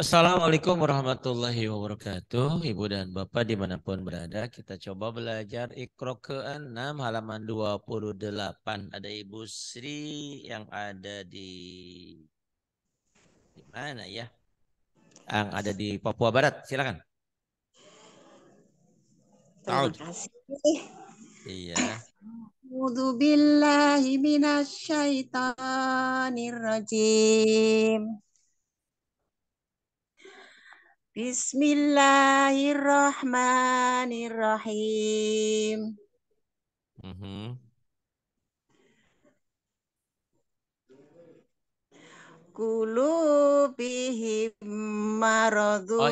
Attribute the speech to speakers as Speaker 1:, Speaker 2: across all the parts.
Speaker 1: Assalamualaikum warahmatullahi wabarakatuh. Ibu dan Bapak dimanapun berada, kita coba belajar ikro ke-6 halaman 28. Ada Ibu Sri yang ada di... Di mana ya? Yang ada di Papua Barat. Silakan.
Speaker 2: Terima kasih. Iya. A'udzu billahi rajim. Bismillahirrahmanirrahim. Mm -hmm. Kulubihim Oh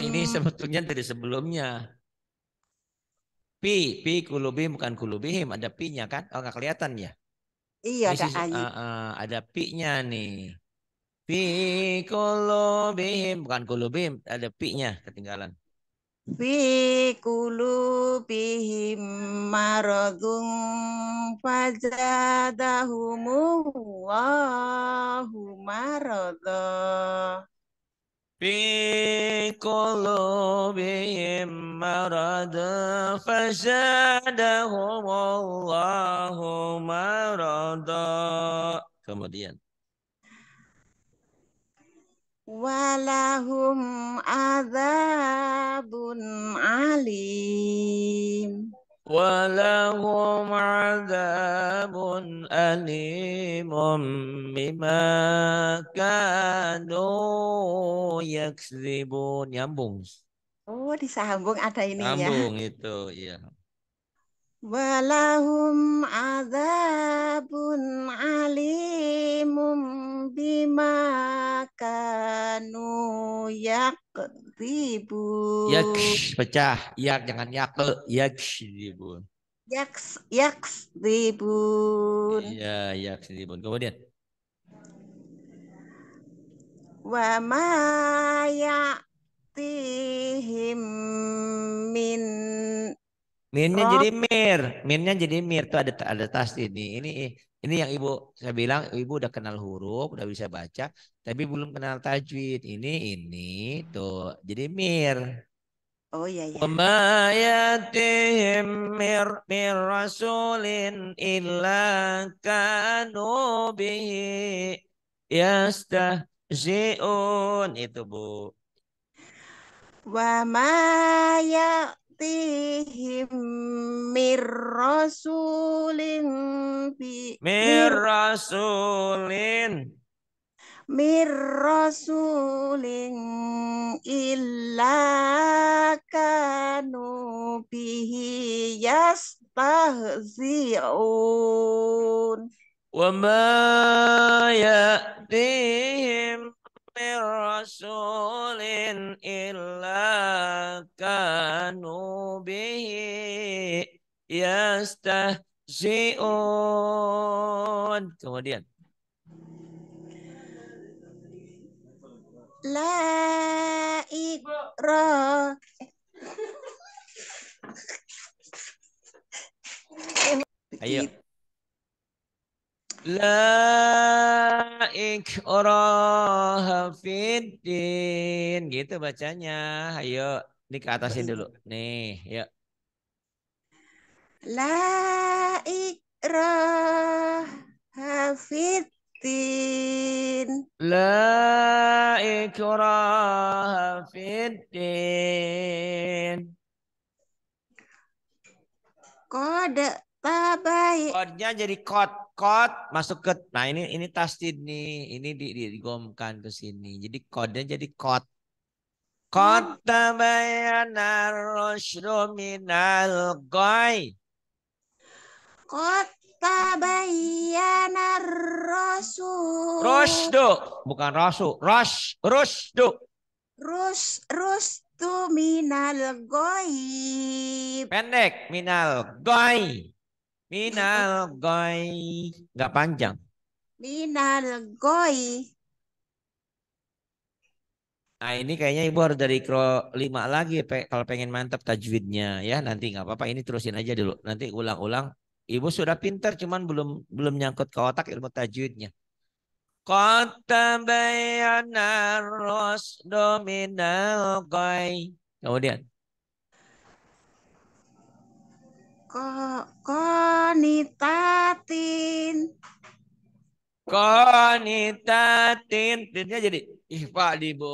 Speaker 1: ini sebetulnya dari sebelumnya. Pi, pi kulubihim bukan kulubihim. Ada pi-nya kan? Oh nggak kelihatan ya?
Speaker 2: Iya, ada. Uh,
Speaker 1: uh, ada pi-nya nih. Fi kulubihim. Bukan kulubihim. Ada pi-nya ketinggalan.
Speaker 2: Fi kulubihim maradun wahu maradha.
Speaker 1: Fi kulubihim مرض فزادهم wahu maradha. kemudian
Speaker 2: Walahum azabun
Speaker 1: alim. walahum azabun alim بما kanu yakzibun nyambung
Speaker 2: oh disambung ada ini nyambung ya nyambung
Speaker 1: itu ya
Speaker 2: Walahum azabun alimum bima kanu yakribu.
Speaker 1: Yaks, pecah. Yak, jangan yakle Yak, ribun.
Speaker 2: Yaks, yaks, ribun.
Speaker 1: Iya, yak, ribun. Kemudian.
Speaker 2: Wa ma ya
Speaker 1: Minnya oh. jadi mir, minnya jadi mir tuh ada ada tas ini. Ini ini yang ibu saya bilang ibu udah kenal huruf, udah bisa baca, tapi belum kenal tajwid. Ini ini tuh jadi mir. Oh iya iya. Wama yatihim mir mir rasulin illa kanu bihi yastahzi'un itu Bu. Wama
Speaker 2: ya mirrosulin
Speaker 1: bi mirrosulin
Speaker 2: mirrosulin illa kanu bihi yastahzi'un
Speaker 1: min rasulin illa kanu bihi yastahzi'un. Kemudian. La ikra. Ayo. La ikraha fiddin. Gitu bacanya. Ayo, ini ke atasin dulu. Nih, yuk.
Speaker 2: La
Speaker 1: ikraha fiddin. La ikraha fiddin. Kode bye. Kodnya jadi kod, kod masuk ke. Nah ini ini tasdid nih, ini di, di, digomkan ke sini. Jadi kodnya jadi kod. Kot Bayanar rusydu minal goy. Kot
Speaker 2: Bayanar rasul. Rosdu,
Speaker 1: bukan Rosu. Ros, Rosdu.
Speaker 2: Rus, tu minal goy.
Speaker 1: Pendek, minal goy. Minal goi. Enggak panjang.
Speaker 2: Minal goi.
Speaker 1: Nah ini kayaknya ibu harus dari kro 5 lagi pe kalau pengen mantap tajwidnya ya nanti nggak apa-apa ini terusin aja dulu nanti ulang-ulang ibu sudah pintar cuman belum belum nyangkut ke otak ilmu tajwidnya. Kota tabayyana Ros rusdu minal Kemudian konitatin konitatin tinnya jadi ihfa di bu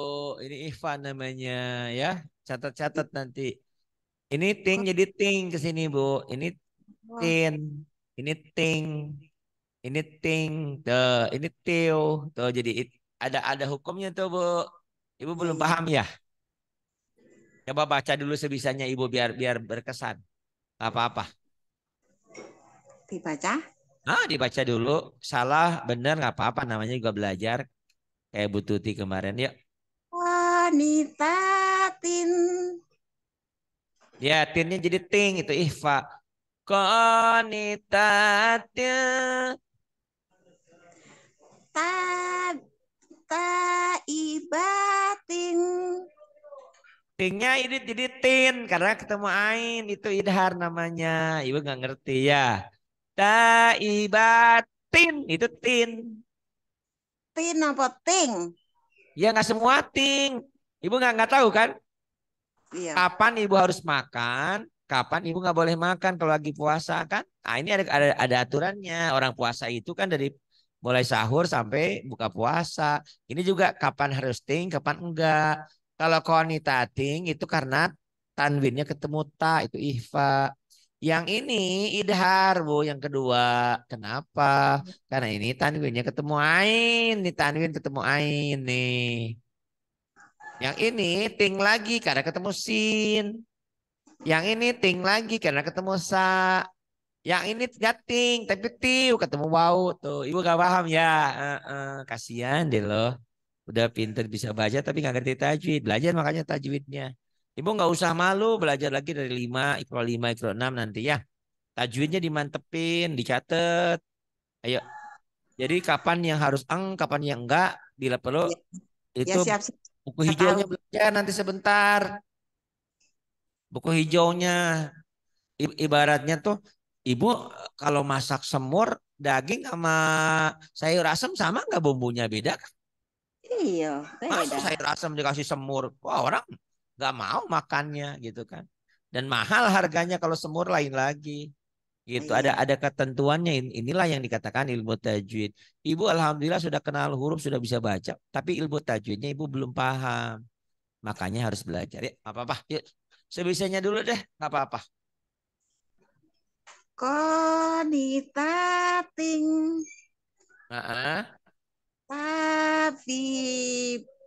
Speaker 1: ini ihfa namanya ya catat-catat nanti ini ting jadi ting ke sini bu ini tin ini ting ini ting tuh ini tiu tuh jadi ada ada hukumnya tuh bu ibu belum iya. paham ya coba baca dulu sebisanya ibu biar biar berkesan apa-apa? Dibaca? Nah, dibaca dulu. Salah, benar, nggak apa-apa. Namanya juga belajar. Kayak Bu Tuti kemarin. Yuk.
Speaker 2: Wanita tin.
Speaker 1: Ya, tinnya jadi ting. Itu ihfa. Konita Ta, ta ibatin Tingnya idit jadi tin karena ketemu ain itu idhar namanya. Ibu nggak ngerti ya. Taibatin itu tin. Tin apa ting? Ya nggak semua ting. Ibu nggak nggak tahu kan? Iya. Kapan ibu harus makan? Kapan ibu nggak boleh makan kalau lagi puasa kan? Nah, ini ada, ada ada aturannya. Orang puasa itu kan dari mulai sahur sampai buka puasa. Ini juga kapan harus ting, kapan enggak. Kalau tating itu karena tanwinnya ketemu ta itu ihfa. Yang ini idhar bu, yang kedua. Kenapa? Karena ini tanwinnya ketemu ain, nih tanwin ketemu ain nih. Yang ini ting lagi karena ketemu sin. Yang ini ting lagi karena ketemu sa. Yang ini nggak tapi tiu ketemu wau tuh. Ibu gak paham ya? Uh -uh, kasihan deh loh udah pinter bisa baca tapi nggak ngerti tajwid belajar makanya tajwidnya ibu nggak usah malu belajar lagi dari lima ikro lima ikro enam nanti ya tajwidnya dimantepin dicatat ayo jadi kapan yang harus eng kapan yang enggak bila perlu ya, itu ya, siap, siap. buku hijaunya belajar nanti sebentar buku hijaunya ibaratnya tuh ibu kalau masak semur daging sama sayur asam sama nggak bumbunya beda kan? Iya, masuk Masa sayur asam dikasih semur? Wah, orang nggak mau makannya gitu kan. Dan mahal harganya kalau semur lain lagi. Gitu iya. ada ada ketentuannya inilah yang dikatakan ilmu tajwid. Ibu alhamdulillah sudah kenal huruf, sudah bisa baca, tapi ilmu tajwidnya ibu belum paham. Makanya harus belajar ya. Apa-apa. Yuk. Sebisanya dulu deh, apa-apa.
Speaker 2: Konitating. Uh-uh tapi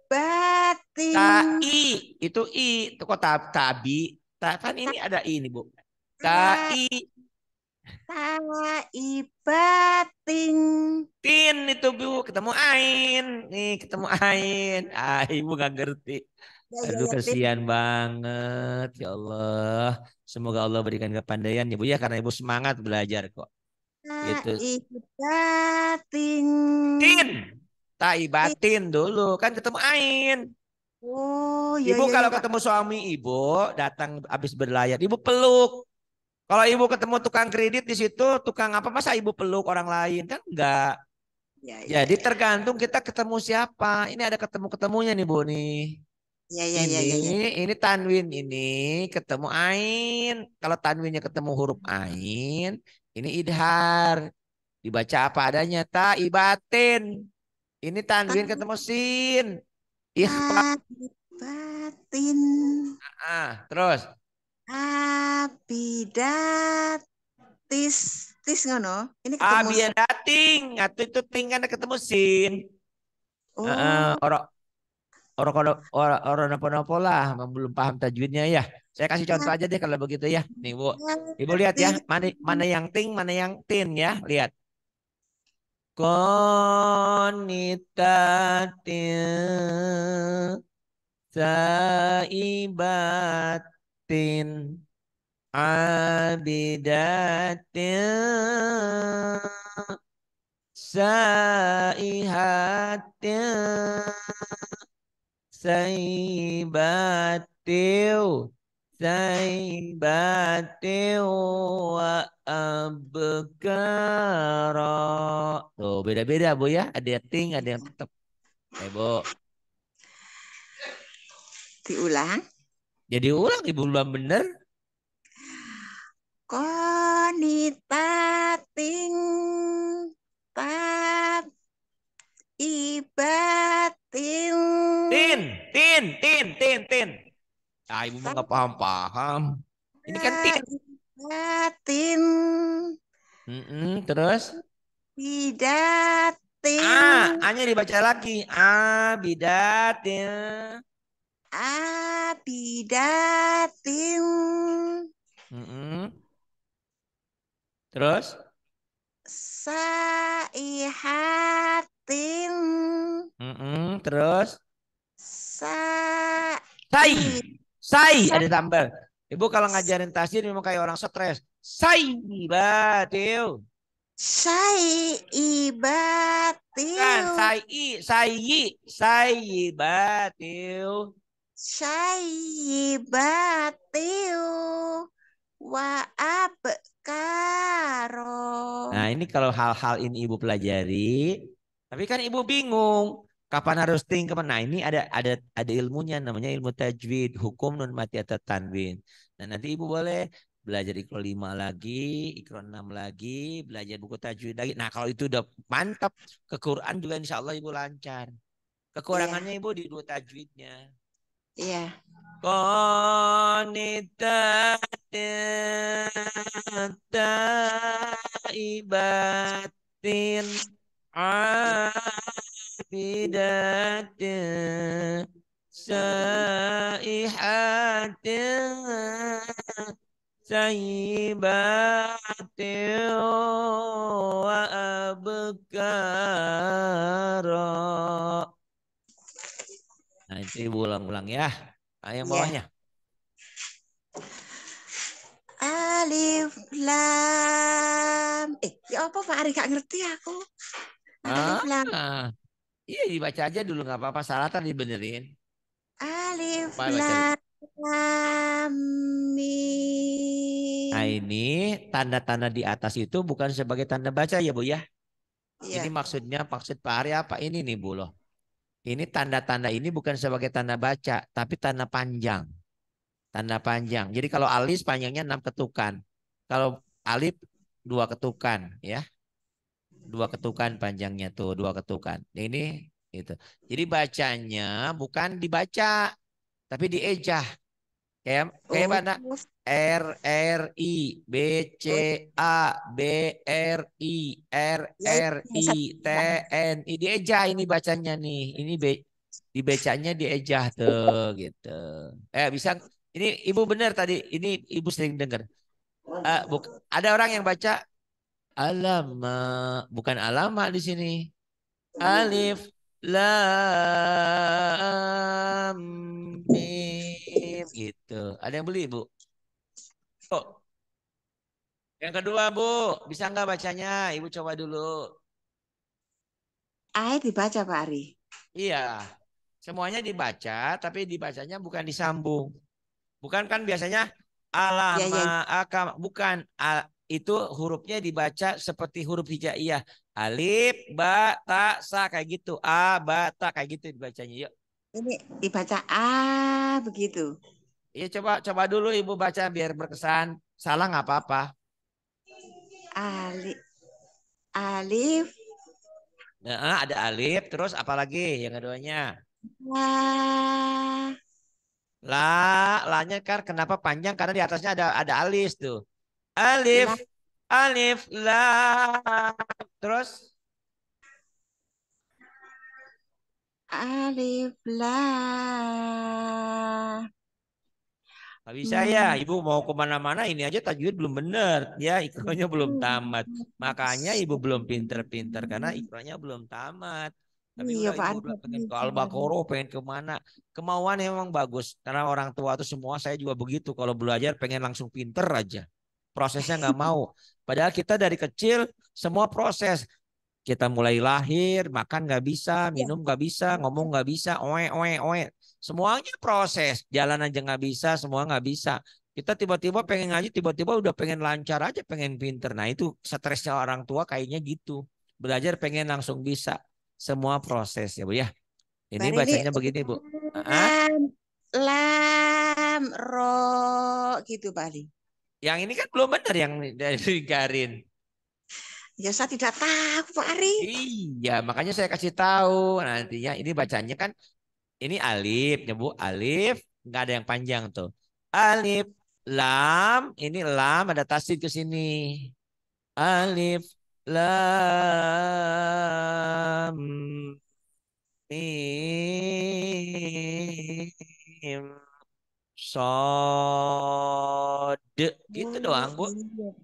Speaker 2: Tabibatin. i
Speaker 1: itu i, itu kok tab tabi. Ta, kan ini ada i ini Bu. i. batin Tin itu Bu, ketemu ain. Nih, ketemu ain. Ah, Ibu nggak ngerti. Ya, ya, Aduh ya, kasihan banget ya Allah. Semoga Allah berikan kepandaian ya Bu ya karena Ibu semangat belajar kok. Itu. batin Tin. Tai batin dulu kan ketemu Ain.
Speaker 2: Oh, iya, ibu iya, kalau iya,
Speaker 1: ketemu suami ibu datang habis berlayar, ibu peluk. Kalau ibu ketemu tukang kredit di situ, tukang apa masa ibu peluk orang lain kan enggak. Ya, iya, Jadi iya. tergantung kita ketemu siapa. Ini ada ketemu ketemunya nih bu nih. Ya, ya, ini, ya, ya, ya. ini tanwin ini ketemu ain. Kalau tanwinnya ketemu huruf ain, ini idhar. Dibaca apa adanya, ta ibatin. Ini tanwin ketemu sin. Ikhfatin. Iya, ah, Batin. Ah, ah, terus.
Speaker 2: Abidatis. Tis ngono. Ini ketemu.
Speaker 1: Abidating. Atau itu ting kan ketemu sin. Oh. Uh, orang orang kalau orang orang apa apa lah belum paham tajwidnya ya. Saya kasih contoh aja deh kalau begitu ya. Nih Bu. Ibu lihat ya, mana mana yang ting, mana yang tin ya. Lihat qanitatin saibatin abidatin saihatin saibatin wa abgara Tuh beda-beda Bu ya Ada yang ting ada yang tetap Eh Bu Diulang Jadi ya, ulang Ibu belum bener ting tat ibatin Tin, tin, tin, tin, tin Ah, ibu mah paham-paham. Kan Ini kan tin. Tin. Mm -mm, terus? Bidatin. Ah, hanya dibaca lagi. Ah, bidatin. Ah, bidatin. Mm -mm. Terus?
Speaker 2: Saihatin.
Speaker 1: Mm -mm. Terus? Sa. Sai. Sai ada tambah. Ibu kalau ngajarin tasir memang kayak orang stres. Sai ibatil. Sai ibatil. Kan sai sai sai ibatil. Sai ibatil. wa Nah, ini kalau hal-hal ini Ibu pelajari, tapi kan Ibu bingung. Kapan harus ting Kapan? Nah ini ada ada ada ilmunya namanya ilmu tajwid, hukum nun atau tanwin. Nah nanti ibu boleh belajar ikro lima lagi, ikro enam lagi, belajar buku tajwid lagi. Nah kalau itu udah mantap, ke Quran juga insya Allah ibu lancar. Kekurangannya yeah. ibu di dua tajwidnya. Iya. Yeah. Konita بدات سائحات سيبات وأبكارا Nah, itu ulang-ulang ya. ayam nah, yang bawahnya.
Speaker 2: Alif lam. Eh, ya apa Pak Ari gak ngerti aku.
Speaker 1: Nah, Alif lam. Ah. Iya dibaca aja dulu nggak apa-apa salah tadi benerin. Alif lam mim. Nah ini tanda-tanda di atas itu bukan sebagai tanda baca ya Bu ya? Iya. Ini maksudnya maksud Pak Arya apa ini nih Bu loh? Ini tanda-tanda ini bukan sebagai tanda baca tapi tanda panjang. Tanda panjang. Jadi kalau Alif panjangnya enam ketukan. Kalau alif dua ketukan ya dua ketukan panjangnya tuh dua ketukan ini itu jadi bacanya bukan dibaca tapi dieja kayak kayak mana oh. R R I B C oh. A B R I R ya, R I T ya. N I dieja ini bacanya nih ini be, dibacanya dieja tuh gitu eh bisa ini ibu benar tadi ini ibu sering dengar uh, eh, buk, ada orang yang baca alama bukan alama di sini alif lam mim gitu ada yang beli bu oh. yang kedua bu bisa nggak bacanya ibu coba dulu
Speaker 2: ayat dibaca pak Ari
Speaker 1: iya semuanya dibaca tapi dibacanya bukan disambung bukan kan biasanya iya, iya. alama ya, ya. bukan al itu hurufnya dibaca seperti huruf hijaiyah. Alif, ba, ta, sa kayak gitu. A, ba, ta kayak gitu dibacanya. Yuk. Ini dibaca A begitu. ya coba coba dulu ibu baca biar berkesan. Salah nggak apa-apa. Alif, alif. Nah, ada alif terus apa lagi yang keduanya? La. La, lanya kan kenapa panjang karena di atasnya ada ada alis tuh. Alif, La. Iya. alif, lam. Terus? Alif,
Speaker 2: lam.
Speaker 1: Tapi saya iya. ibu mau kemana-mana ini aja tajwid belum benar ya, ikronya belum iya. tamat. Makanya ibu belum pinter-pinter karena ikronya belum tamat. Tapi iya, Pak ibu Pak pengen ke Al Baqarah, pengen kemana? Kemauan emang bagus karena orang tua itu semua saya juga begitu. Kalau belajar pengen langsung pinter aja prosesnya nggak mau. Padahal kita dari kecil semua proses kita mulai lahir makan nggak bisa iya. minum nggak bisa ngomong nggak bisa oe oe oe semuanya proses jalan aja nggak bisa semua nggak bisa kita tiba-tiba pengen ngaji tiba-tiba udah pengen lancar aja pengen pinter nah itu stresnya orang tua kayaknya gitu belajar pengen langsung bisa semua proses ya bu ya ini bacanya begini bu
Speaker 2: lam, lam ro gitu Bali.
Speaker 1: Yang ini kan belum benar yang dari diingkarin.
Speaker 2: Ya saya tidak tahu Pak Ari.
Speaker 1: Iya, makanya saya kasih tahu nantinya. Ini bacanya kan ini alif, nyebu ya alif, nggak ada yang panjang tuh. Alif, lam, ini lam ada tasdid ke sini. Alif, lam, mim, sod, de iya, gitu doang, iya,
Speaker 2: Bu.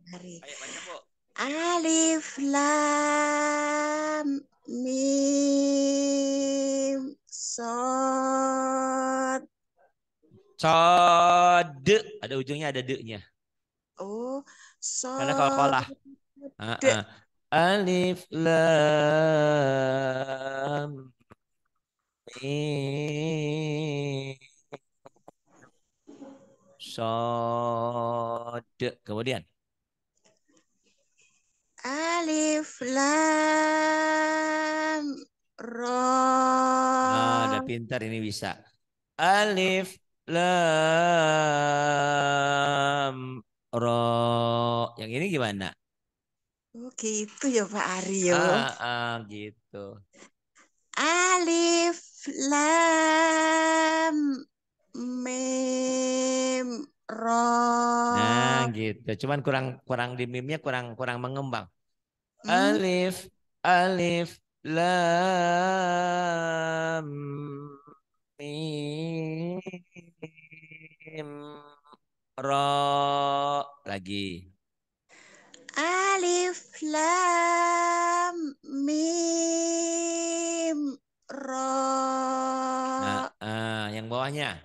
Speaker 2: Alif lam mim
Speaker 1: sod sod ada ujungnya ada de-nya.
Speaker 2: Oh, sod. Karena kalau kolah. Uh
Speaker 1: Alif lam mim Sod. Kemudian.
Speaker 2: Alif lam ra. Ah, dah
Speaker 1: pintar ini bisa. Alif lam ro. Yang ini gimana?
Speaker 2: Oh, itu ya Pak Aryo. Ah,
Speaker 1: ah gitu.
Speaker 2: Alif lam mim ro.
Speaker 1: Nah, gitu. Cuman kurang kurang di mimnya kurang kurang mengembang. Hmm. Alif, alif, lam, mim, ro. Lagi. Alif, lam,
Speaker 2: mim, ro. Nah,
Speaker 1: uh, yang bawahnya.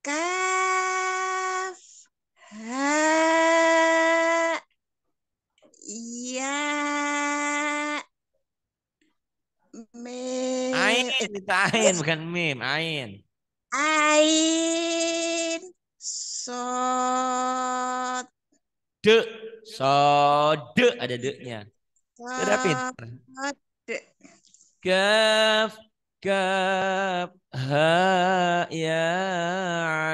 Speaker 2: kaf ha ya mim ain itu ain bukan
Speaker 1: mim ain
Speaker 2: ain sod
Speaker 1: de sode ada de-nya. Sod. Kaf ha ya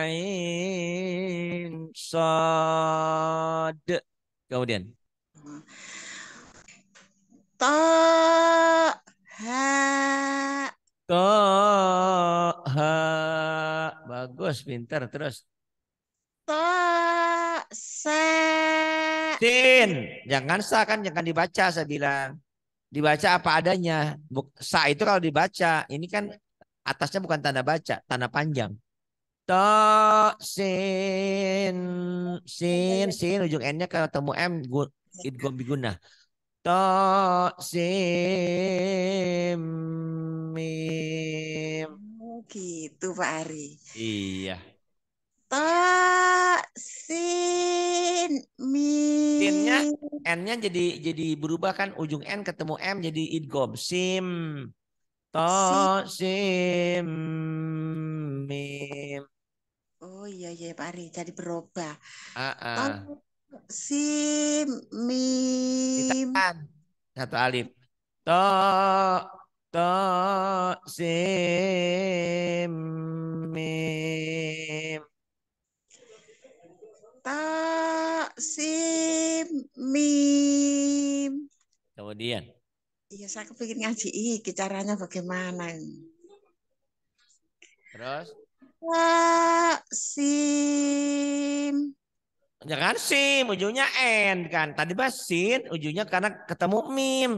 Speaker 1: ain sad. Kemudian. Ta ha. Ta ha. Bagus, pintar terus. Ta sa. Sin. Jangan sa kan, jangan dibaca saya bilang dibaca apa adanya. Sa itu kalau dibaca, ini kan atasnya bukan tanda baca, tanda panjang. To sin sin sin ujung n-nya temu m itu biguna. To sin mim. Oh, gitu Pak Ari. Iya.
Speaker 2: Ta sin mi. Sinnya
Speaker 1: n-nya jadi jadi berubah kan ujung n ketemu m jadi idgom sim. Ta sim mim.
Speaker 2: Oh iya iya Pak Ari jadi berubah. Uh -uh. Ta sim mim. Ditekan.
Speaker 1: Satu alif. Ta ta sim mim.
Speaker 2: Ta sim mim. Kemudian. Iya, saya kepingin ngaji iki caranya bagaimana. Terus? Ta sim.
Speaker 1: Jangan ya sim, ujungnya n kan. Tadi basin, ujungnya karena ketemu mim.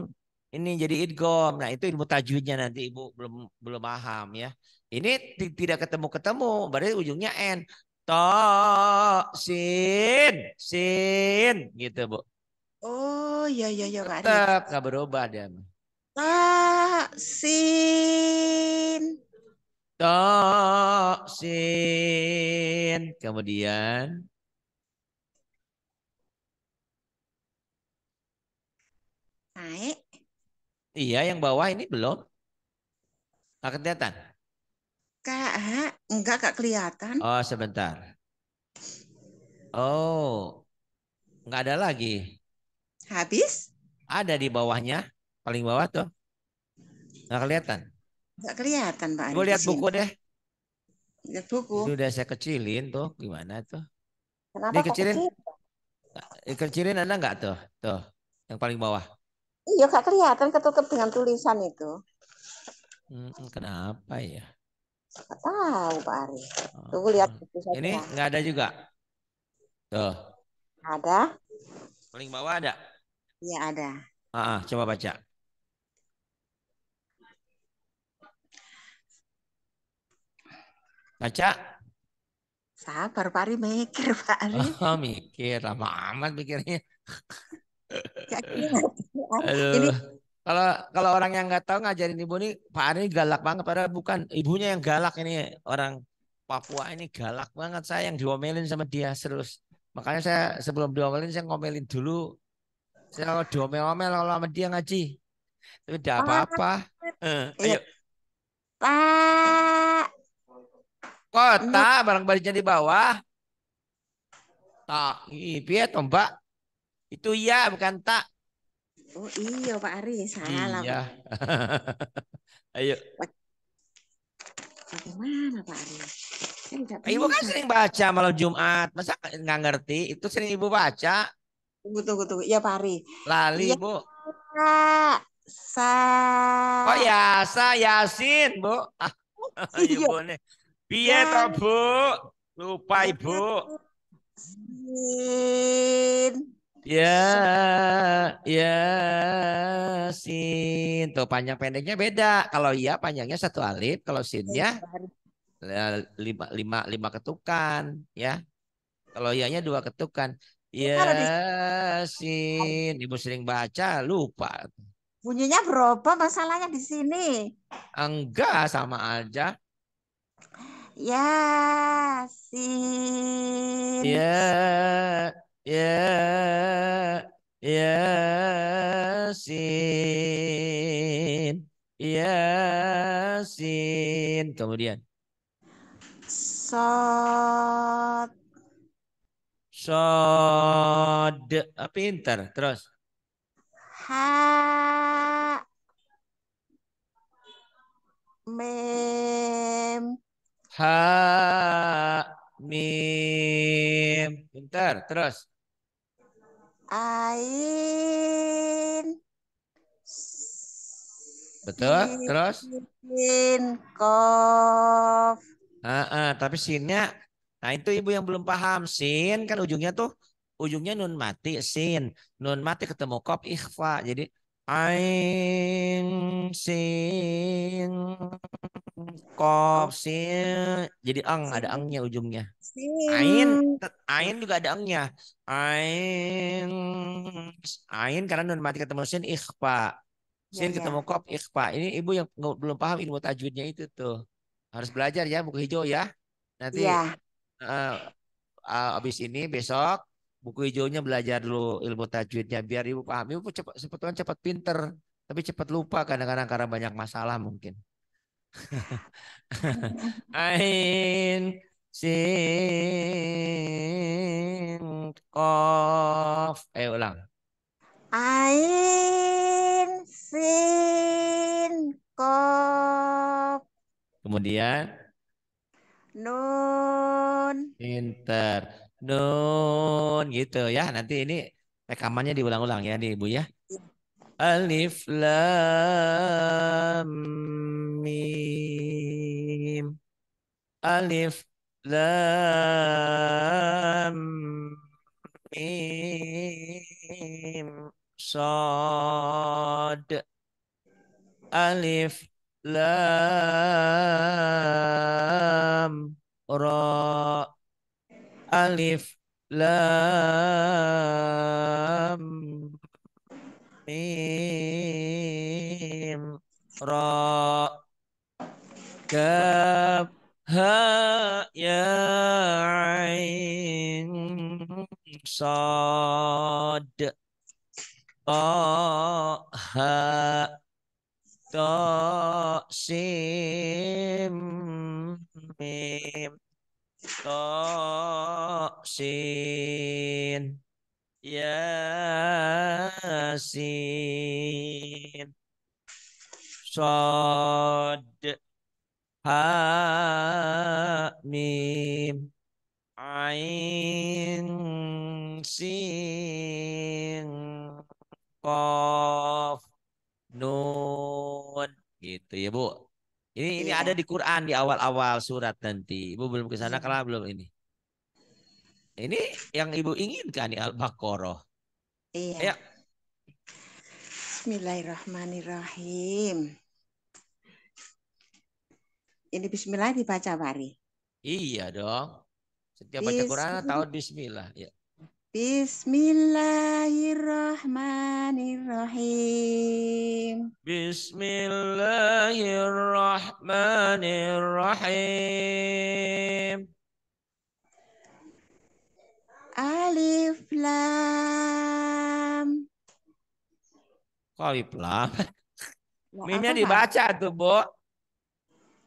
Speaker 1: Ini jadi idgom. Nah, itu ilmu tajwidnya nanti Ibu belum belum paham ya. Ini tidak ketemu-ketemu, berarti ujungnya n to sin sin gitu bu
Speaker 2: oh ya ya ya nggak tetap
Speaker 1: nggak berubah dia ta sin to sin kemudian naik iya yang bawah ini belum Akan kelihatan
Speaker 2: Kak, eh, enggak Kak kelihatan. Oh,
Speaker 1: sebentar. Oh, enggak ada lagi. Habis? Ada di bawahnya, paling bawah tuh. Enggak kelihatan.
Speaker 2: Enggak kelihatan, Pak. Gue lihat buku deh. Lihat buku. Itu
Speaker 1: udah saya kecilin tuh, gimana tuh?
Speaker 2: Kenapa dikecilin? Kecil?
Speaker 1: Dikecilin eh, Anda enggak tuh? Tuh, yang paling bawah.
Speaker 2: Iya, Kak kelihatan ketutup dengan tulisan itu.
Speaker 1: Hmm, kenapa ya?
Speaker 2: Siapa tahu Pak Ari. Oh, Tunggu lihat buku
Speaker 1: hmm. Ini nggak ada juga. Tuh. Ada. Paling bawah ada. Iya ada. Ah, coba baca. Baca.
Speaker 2: Sabar Pak Ari mikir Pak Ari. Oh,
Speaker 1: mikir lama amat mikirnya. Aduh. Ini kalau kalau orang yang nggak tahu ngajarin ibu ini Pak Ari galak banget padahal bukan ibunya yang galak ini orang Papua ini galak banget saya yang diomelin sama dia terus. Makanya saya sebelum diomelin saya ngomelin dulu. Saya diomel-omel kalau sama dia ngaji. Tapi tidak ah. apa-apa. Eh, iya. ayo. Pak. Kota barang baliknya di bawah. Tak, iya tombak. Itu ya bukan tak. Oh iya Pak Ari, salah iya. Ayo. Bagaimana Pak Ari? Eh, kan ibu kan sering baca malam Jumat, masa nggak ngerti? Itu sering ibu baca.
Speaker 2: Tunggu tunggu tunggu, ya
Speaker 1: Pak Ari. Lali ya, bu. Ya, sa. Oh ya, sa Yasin bu. Ah, ibu iya. nih. Pietro bu? Lupa iya, ibu. Sin. Ya, ya, sin. Tuh panjang pendeknya beda. Kalau ya panjangnya satu alif, kalau sinnya iya, ya, lima, lima, lima ketukan, ya. Kalau ya-nya dua ketukan. Ya, sin. Ibu sering baca, lupa.
Speaker 2: Bunyinya berapa? masalahnya di sini.
Speaker 1: Enggak, sama aja.
Speaker 2: Ya, sin.
Speaker 1: Ya ya Yasin Yasin kemudian Sad Sad ah, pinter terus Ha Mim Ha Mim pinter terus
Speaker 2: Ain.
Speaker 1: Betul, sin, terus?
Speaker 2: Sin, kof.
Speaker 1: Ah, ah, tapi sinnya, nah itu ibu yang belum paham. Sin kan ujungnya tuh, ujungnya nun mati, sin. Nun mati ketemu kof, ikhfa. Jadi, ain, sin, Kop, sin. Jadi ang, ada angnya ujungnya. Ain, ain juga ada angnya. Ain, ain karena non mati ketemu sin ikhfa. Iya, sin ya, ketemu kop ikhfa. Ini ibu yang belum paham ilmu tajwidnya itu tuh. Harus belajar ya buku hijau ya. Nanti ya. Uh, uh, abis ini besok buku hijaunya belajar dulu ilmu tajwidnya biar ibu paham. Ibu cepat sebetulnya cepat pinter tapi cepat lupa kadang-kadang karena banyak masalah mungkin. Ain sin kof. Eh ulang. Ain sin
Speaker 2: kof.
Speaker 1: Kemudian nun. Inter Nun gitu ya. Nanti ini rekamannya diulang-ulang ya, nih, Bu ya. Alif Lam Mim Alif Lam Mim Sod Alif Lam Ra Alif Lam mim ra kaf ha ya ain sad ta ha ta sim mim ta sin Ya Yasin Sod Ha Mim Ain Sin Kof Nun gitu ya Bu ini ini iya. ada di Quran di awal-awal surat nanti Ibu belum ke sana kalau iya. belum ini ini yang Ibu inginkan nih ya, Al-Baqarah. Iya. Ya.
Speaker 2: Bismillahirrahmanirrahim. Ini bismillah dibaca wari
Speaker 1: Iya dong. Setiap baca Quran tahu bismillah, ya.
Speaker 2: Bismillahirrahmanirrahim. Bismillahirrahmanirrahim. Alif lam.
Speaker 1: Kok alif lam?
Speaker 2: Mimnya dibaca tuh, Bu.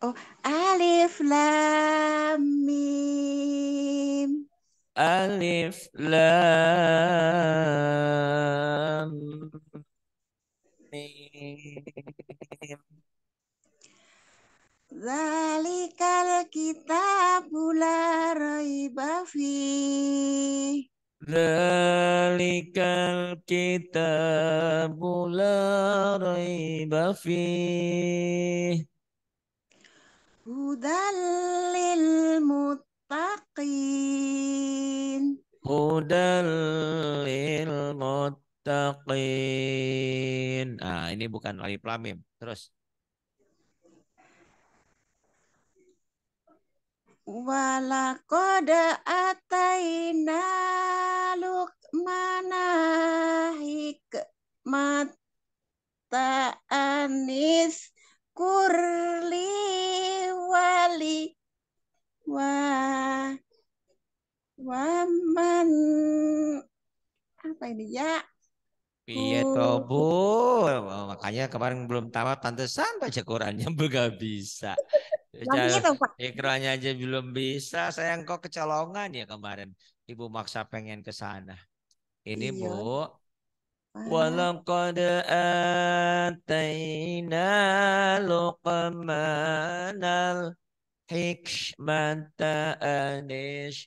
Speaker 2: Oh, alif lam mim.
Speaker 1: Alif lam mim.
Speaker 2: Zalikal kita pula
Speaker 1: raiba fi. Zalikal kita pula raiba fi.
Speaker 2: Hudalil muttaqin.
Speaker 1: Hudalil muttaqin. Ah, ini bukan alif lamim. Terus.
Speaker 2: Walakod ataina lukmana mata anis kurli wali wa waman apa ini ya
Speaker 1: Iya tobu, oh. Bu? Oh, makanya kemarin belum tamat pantesan baca Qurannya enggak bisa. Ikrannya aja belum bisa. Sayang kok kecolongan ya kemarin. Ibu maksa pengen ke sana. Ini iya. Bu. Walaqad ataina luqmanal hikmata anish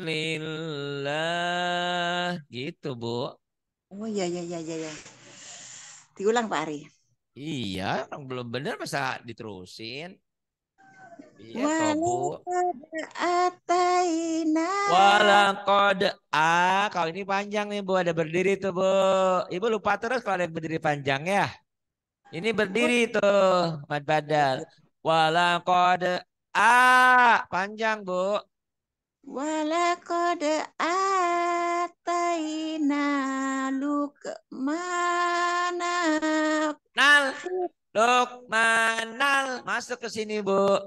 Speaker 1: lillah. Gitu Bu.
Speaker 2: Oh iya iya iya iya.
Speaker 1: Diulang Pak Ari. Iya, belum benar masa diterusin. Iya, Bu.
Speaker 2: Walakod
Speaker 1: A. Kalau ini panjang nih, Bu. Ada berdiri tuh, Bu. Ibu lupa terus kalau ada yang berdiri panjang ya. Ini berdiri tuh, Mat Badal. Walakod A. Panjang, Bu. Walakod ataina
Speaker 2: lukmanab. Nal,
Speaker 1: lukmanal. Masuk ke sini, Bu.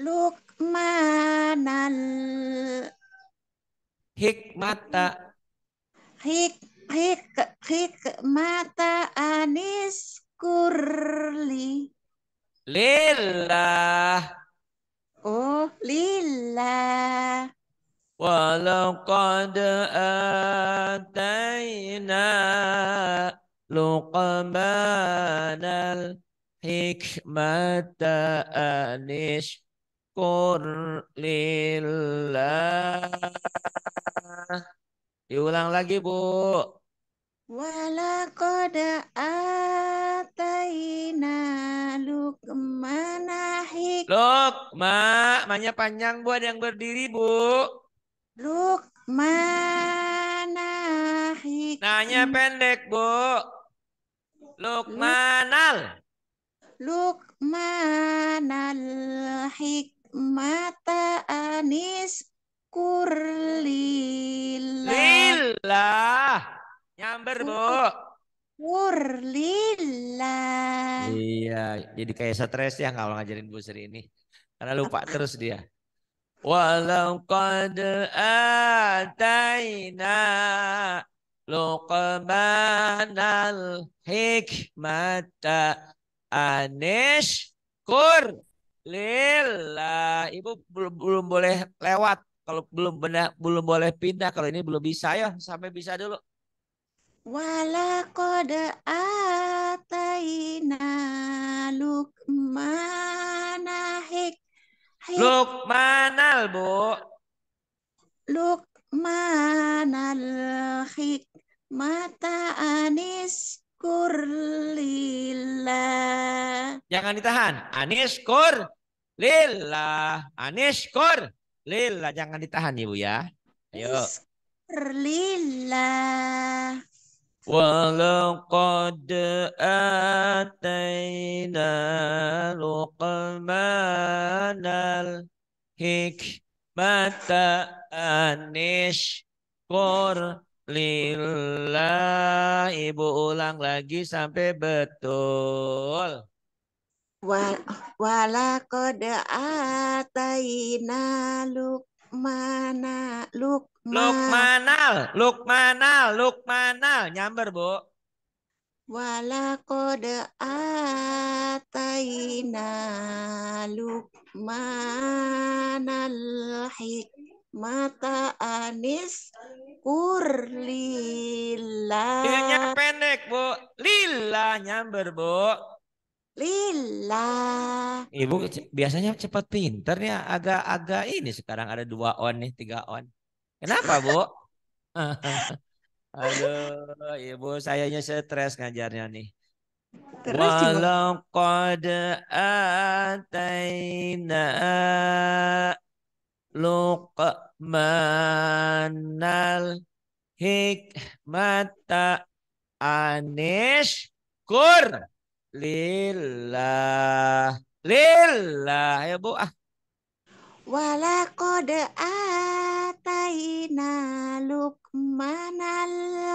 Speaker 1: Lukmanal. Hikmata. Hik,
Speaker 2: hik, hikmata anis kurli.
Speaker 1: Lillah. Oh, lillah. ولقد آتينا لقمان الحكمة أن اشكر لله Diulang lagi, Bu.
Speaker 2: Walaqad ataina lukmana hik.
Speaker 1: Lukma, manya panjang, Bu. Ada yang berdiri, Bu. Lukmana hikmah. Nanya pendek, Bu. Lukmanal.
Speaker 2: Lukmanal hikmata anis kurlillah. Nyamber, Bu. Kurlillah.
Speaker 1: Iya, jadi kayak stres ya kalau ngajarin Bu Sri ini. Karena lupa terus dia. ولقد آتينا لقمان الحكمة أن اشكر lillah. Ibu belum belum boleh lewat kalau belum benar belum boleh pindah kalau ini belum bisa ya sampai bisa dulu
Speaker 2: wala kode ataina lukmana hik.
Speaker 1: lukman Hafal, Bu.
Speaker 2: hik mata anis kurlillah.
Speaker 1: Jangan ditahan. Anis kur lillah. Anis kur lillah. Jangan ditahan Ibu ya. Ayo. Lillah. qad آتينا لقمان hikmata anish kor lillah. Ibu ulang lagi sampai betul. Wa,
Speaker 2: wala ataina lukmana
Speaker 1: Lukmanal, Lukmanal, Lukmanal, nyamber bu.
Speaker 2: Walakod lukman lukmanal hikmata anis kurlila.
Speaker 1: Lilanya pendek, Bu. Lila nyamber, Bu. Lila. Ibu biasanya cepat pinter ya. Agak-agak ini sekarang ada dua on nih, tiga on. Kenapa, Bu? Aduh, ibu sayanya stres ngajarnya nih. Walau qad ataina luqmanal hikmata anish kur lillah lillah ya bu ah Wala kode
Speaker 2: ataina lukmanal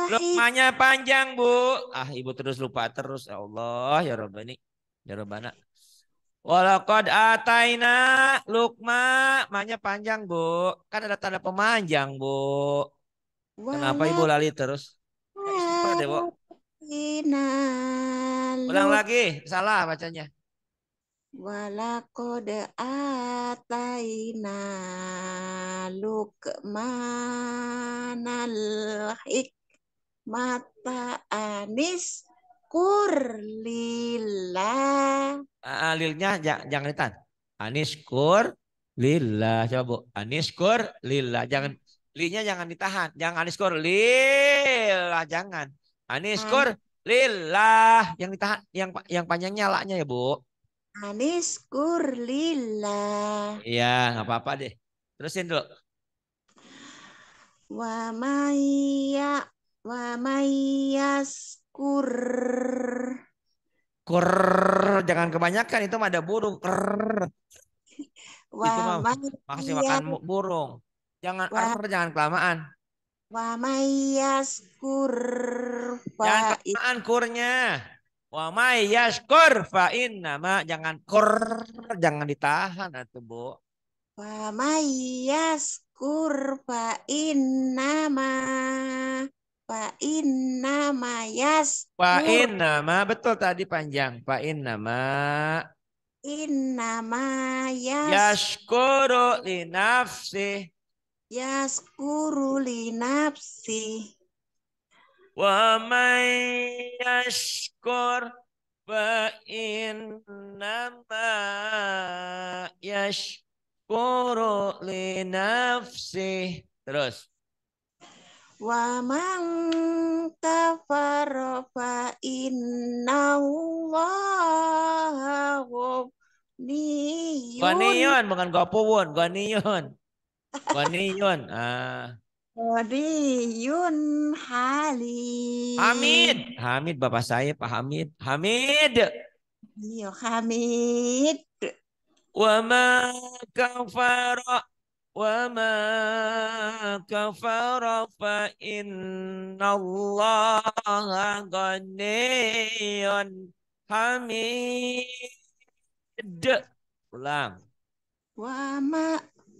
Speaker 2: Lukmanya
Speaker 1: panjang, Bu. Ah, Ibu terus lupa terus. Ya Allah, ya ini Ya Rabbana. Walakad ataina lukma. Manya panjang, Bu. Kan ada tanda pemanjang, Bu. Kenapa Ibu lali terus?
Speaker 2: Wala... Deh, Ulang lagi. Salah bacanya. Walakod ataina lukmanal hikmata anis kurlila.
Speaker 1: Alilnya ya, jangan ditan. Anis kur lila. Coba Bu. Anis kur lila. Jangan linya jangan ditahan. Jangan anis kur lila. Jangan. Anis kur lila. Yang ditahan yang yang panjangnya laknya ya, Bu. Anis lila. Iya, nggak apa-apa deh. Terusin dulu.
Speaker 2: Wamaya maya wa kur.
Speaker 1: Kur jangan kebanyakan itu ada burung. Kur. Wa makasih makan burung. Jangan wa, jangan kelamaan.
Speaker 2: Wa mayas kur.
Speaker 1: Jangan kelamaan kurnya. Wa may yashkur fa innama jangan kur jangan ditahan atuh Bu. Wa may
Speaker 2: yashkur fa innama fa innama yas fa innama
Speaker 1: betul tadi panjang fa innama
Speaker 2: innama yas
Speaker 1: yashkuru li nafsi yashkuru li nafsi وَمَنْ يَشْكُرْ فَإِنَّمَا يَشْكُرُ لِنَفْسِهِ Terus. وَمَنْ
Speaker 2: كَفَرَ فَإِنَّ اللَّهَ غَنِيٌّ Ganiyun,
Speaker 1: bukan Gopuwun. Ganiyun. Ganiyun. Ah.
Speaker 2: Nabiyun Halim.
Speaker 1: Hamid. Hamid bapak saya Pak Hamid. Hamid. Iya Hamid. Wa ma kafara wa ma kafara fa Allah ghaniyun hamid. Ulang. Wa ma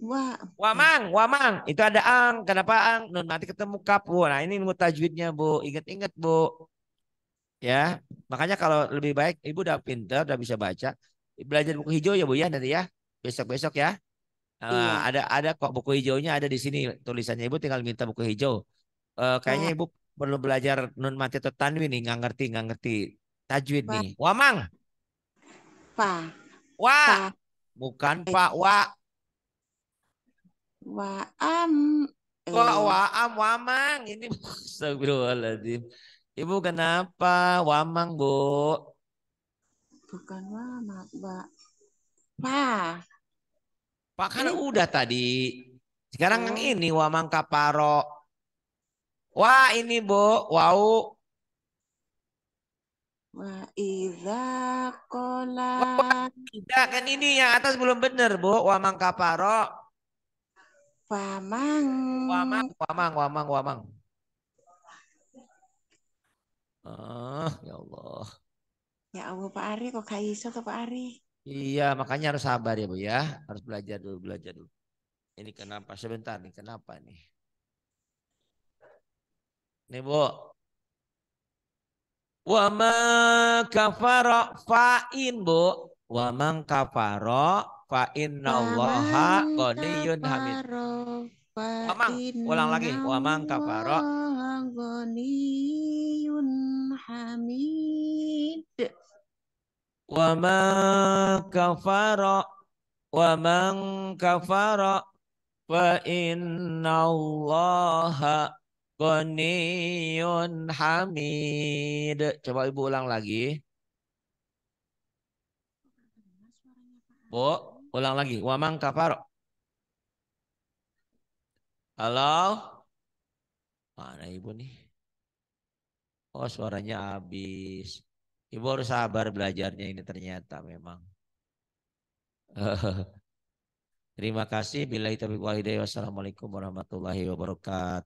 Speaker 1: Wa. Wamang, wamang. Itu ada ang. Kenapa ang? Nun mati ketemu kap. Bu. Nah ini ilmu tajwidnya bu. Ingat-ingat bu. Ya. Makanya kalau lebih baik ibu udah pinter, udah bisa baca. Belajar buku hijau ya bu ya nanti ya. Besok-besok ya. Nah, iya. ada ada kok buku hijaunya ada di sini tulisannya ibu tinggal minta buku hijau. Uh, kayaknya ibu perlu belajar nun mati atau tanwin nih nggak ngerti nggak ngerti tajwid pa. nih. Wamang. Pak. Wa. Pa. Bukan Pak Wa. Waam.
Speaker 2: Wa eh. waam
Speaker 1: wamang ini Astagfirullahaladzim. Ibu kenapa wamang bu? Bukan wamang pak. Pak. Pak kan udah tadi. Sekarang yang iya. ini wamang kaparo. Wah ini bu. Wow. Wa iza kola. Tidak kan ini yang atas belum benar bu. Wamang kaparo. Wamang. Wamang, wamang, wamang, wamang. Ah, ya Allah.
Speaker 2: Ya Allah Pak Ari kok kayak iso tuh Pak Ari.
Speaker 1: Iya, makanya harus sabar ya Bu ya. Harus belajar dulu, belajar dulu. Ini kenapa? Sebentar nih, kenapa nih? Nih Bu. Wamang kafara fa'in Bu. Wamang kafara fa innallaha ghaniyun hamid. Amang, ulang lagi. Wa man kafara
Speaker 2: ghaniyun hamid.
Speaker 1: Wa man kafara wa man kafara fa innallaha ghaniyun hamid. Coba Ibu ulang lagi. Bu. Ulang lagi. Wamang kafaro. Halo? Mana ibu nih? Oh suaranya habis. Ibu harus sabar belajarnya ini ternyata memang. Terima kasih. Bila itu Wassalamualaikum warahmatullahi wabarakatuh.